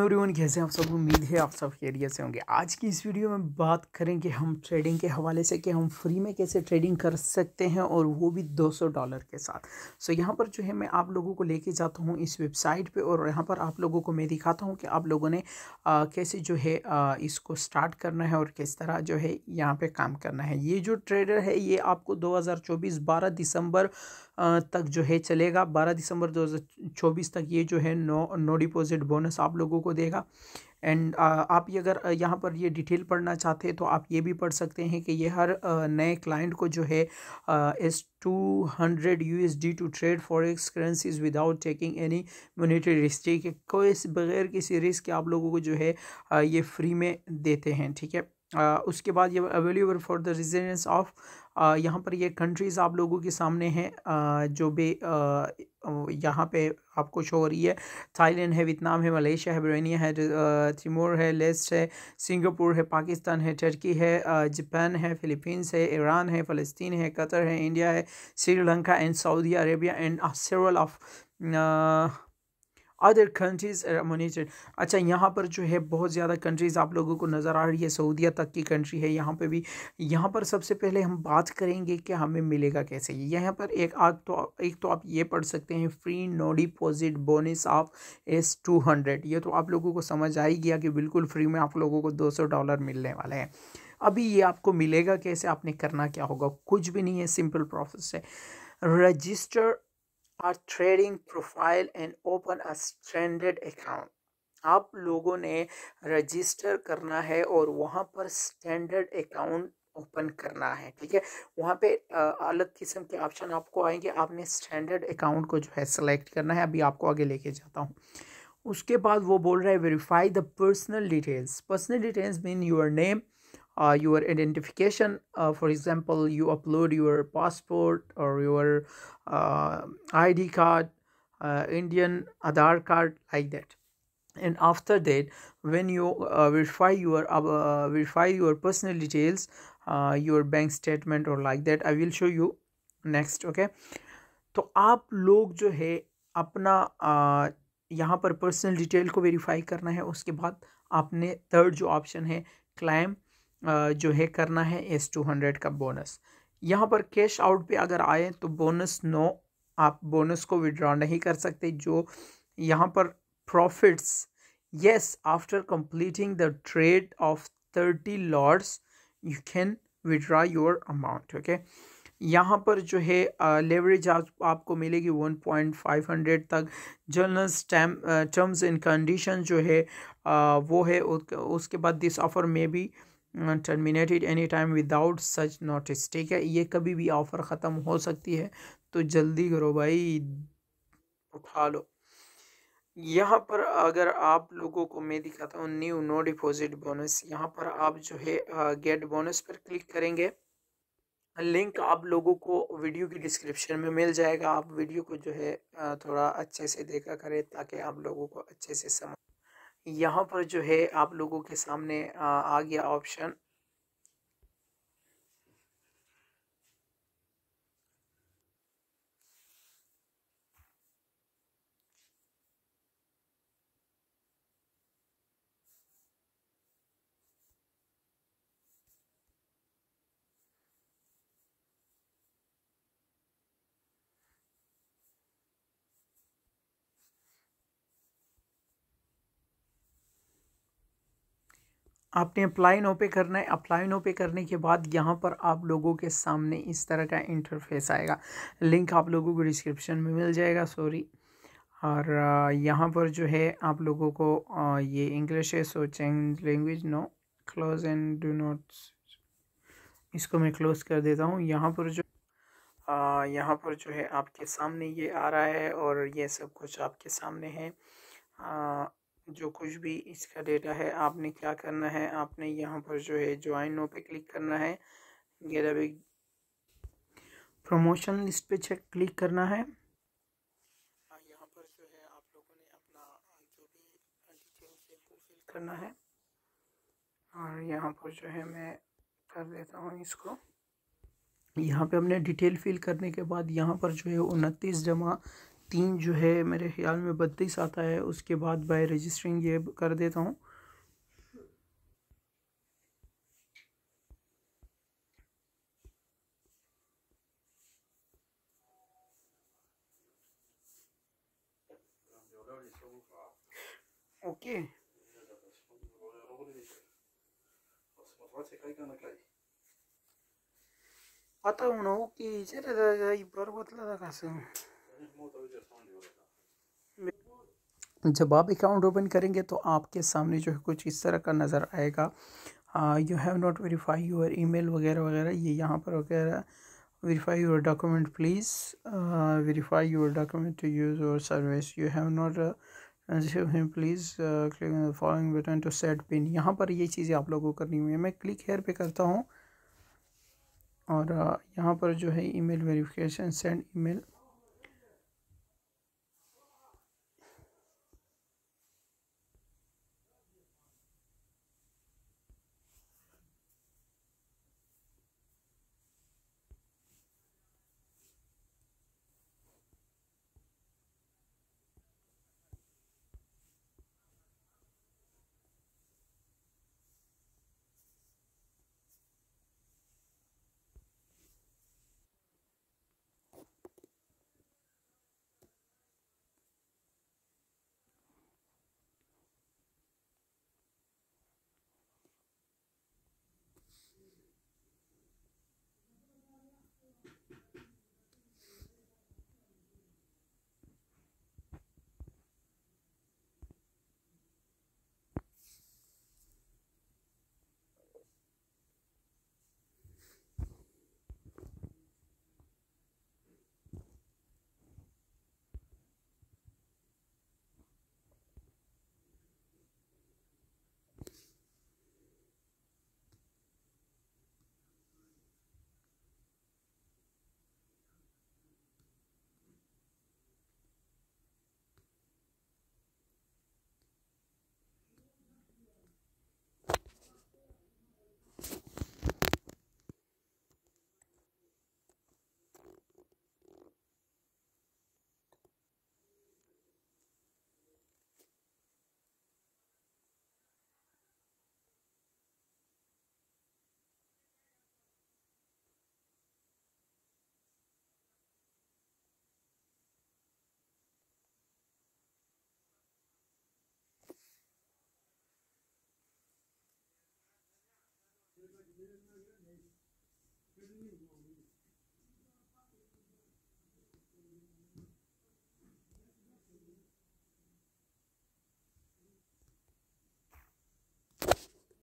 Everyone कैसे आप सब उम्मीद है आप सब खैरियत से होंगे आज की इस वीडियो में बात करेंगे हम ट्रेडिंग के हवाले से कि हम फ्री में कैसे ट्रेडिंग कर सकते हैं और वो भी 200 डॉलर के साथ सो so, यहाँ पर जो है मैं आप लोगों को लेके जाता हूँ इस वेबसाइट पे और यहाँ पर आप लोगों को मैं दिखाता हूँ कि आप लोगों ने आ, कैसे जो है आ, इसको स्टार्ट करना है और किस तरह जो है यहाँ पर काम करना है ये जो ट्रेडर है ये आपको दो हज़ार दिसंबर तक जो है चलेगा 12 दिसंबर 2024 तक ये जो है नो नो डिपॉजिट बोनस आप लोगों को देगा एंड आप ये अगर यहाँ पर ये डिटेल पढ़ना चाहते हैं तो आप ये भी पढ़ सकते हैं कि ये हर नए क्लाइंट को जो है S two hundred U S D to trade forex currencies without taking any monetary risk कोई बगैर किसी रिस्क के आप लोगों को जो है ये फ्री में देते हैं ठीक है आ, उसके बाद ये available for the residence of यहाँ पर ये कंट्रीज़ आप लोगों के सामने हैं जो भी यहाँ पे आपको शो हो रही है थाईलैंड है वियतनाम है मलेशिया है ब्रोनिया है थिमोर है लेस्ट है सिंगापुर है पाकिस्तान है टर्की है जापान है फिलीपींस है ईरान है फ़लस्तीन है कतर है इंडिया है Sri Lanka and Saudi Arabia and several of other countries monitor अच्छा यहाँ पर जो है बहुत ज़्यादा कंट्रीज़ आप लोगों को नज़र आ रही है सऊदिया तक की कंट्री है यहाँ पर भी यहाँ पर सबसे पहले हम बात करेंगे कि हमें मिलेगा कैसे यहाँ पर एक आग तो एक तो आप ये पढ़ सकते हैं free no deposit bonus of S two hundred ये तो आप लोगों को समझ आ ही गया कि बिल्कुल फ्री में आप लोगों को दो सौ डॉलर मिलने वाला है अभी ये आपको मिलेगा कैसे आपने करना क्या होगा कुछ भी नहीं है सिंपल प्रोसेस है register our trading profile and open a standard account आप लोगों ने रजिस्टर करना है और वहाँ पर स्टैंडर्ड अकाउंट ओपन करना है ठीक है वहाँ पे अलग किस्म के ऑप्शन आपको आएंगे आपने स्टैंडर्ड अकाउंट को जो है सेलेक्ट करना है अभी आपको आगे लेके जाता हूँ उसके बाद वो बोल रहा है verify the personal details personal details mean your name uh, your identification uh, for example you upload your passport or your uh, id card uh, indian aadhaar card like that and after that when you uh, verify your uh, verify your personal details uh, your bank statement or like that i will show you next okay? तो आप लोग जो है अपना यहाँ पर personal detail को verify करना है उसके बाद आपने थर्ड जो ऑप्शन है क्लाइम जो है करना है एस टू हंड्रेड का बोनस यहाँ पर कैश आउट पे अगर आए तो बोनस नो आप बोनस को विड्रॉ नहीं कर सकते जो यहाँ पर profits yes after completing the trade of thirty lots you can withdraw your amount okay यहाँ पर जो है लेवरेज आप, आपको मिलेगी वन पॉइंट फाइव हंड्रेड तक जर्नल्स टैम टर्म्स एंड कंडीशन जो है आ, वो है उसके बाद दिस ऑफर में भी terminated any time without such notice ठीक है ये कभी भी ऑफ़र ख़त्म हो सकती है तो जल्दी करो भाई उठा लो यहाँ पर अगर आप लोगों को मैं दिखाता हूँ न्यू नो डिपॉजिट बोनस यहाँ पर आप जो है गेट बोनस पर क्लिक करेंगे लिंक आप लोगों को वीडियो की डिस्क्रिप्शन में मिल जाएगा आप वीडियो को जो है थोड़ा अच्छे से देखा करें ताकि आप लोगों को अच्छे से समझ यहाँ पर जो है आप लोगों के सामने आ गया ऑप्शन आपने अप्लाई नो पे करना है अप्लाई नो पे करने के बाद यहाँ पर आप लोगों के सामने इस तरह का इंटरफेस आएगा लिंक आप लोगों को डिस्क्रिप्शन में मिल जाएगा सॉरी और यहाँ पर जो है आप लोगों को ये इंग्लिश है so change language no close and do not इसको मैं क्लोज कर देता हूँ यहाँ पर जो यहाँ पर जो है आपके सामने ये आ रहा है और ये सब कुछ आपके सामने है आ, जो कुछ भी इसका डेटा है आपने क्या करना है आपने यहाँ पर जो है ज्वाइन नो पे क्लिक करना है अभी प्रमोशन लिस्ट पे चेक क्लिक करना है हाँ, यहाँ पर जो है आप लोगों ने अपना हाँ, जो भी डिटेल्स है वो फिल करना है और यहाँ पर जो है मैं कर देता हूँ इसको यहाँ पे हमने डिटेल फिल करने के बाद यहाँ पर जो है उनतीस जमा तीन जो है मेरे ख्याल में बत्तीस आता है उसके बाद बाय रजिस्टरिंग ये कर देता हूँ ओके हूँ आता उन्हों की इचे दादा ये बतला था कैसे जब आप अकाउंट ओपन करेंगे तो आपके सामने जो है कुछ इस तरह का नज़र आएगा you have not verify email वगैरह वगैरह ये यहाँ पर वगैरह verify your document please verify your document to use your service you have not please following button to set pin यहाँ पर ये चीज़ें आप लोगों को करनी हुई है मैं क्लिक हेयर पे करता हूँ और यहाँ पर जो है email verification send email Thank you.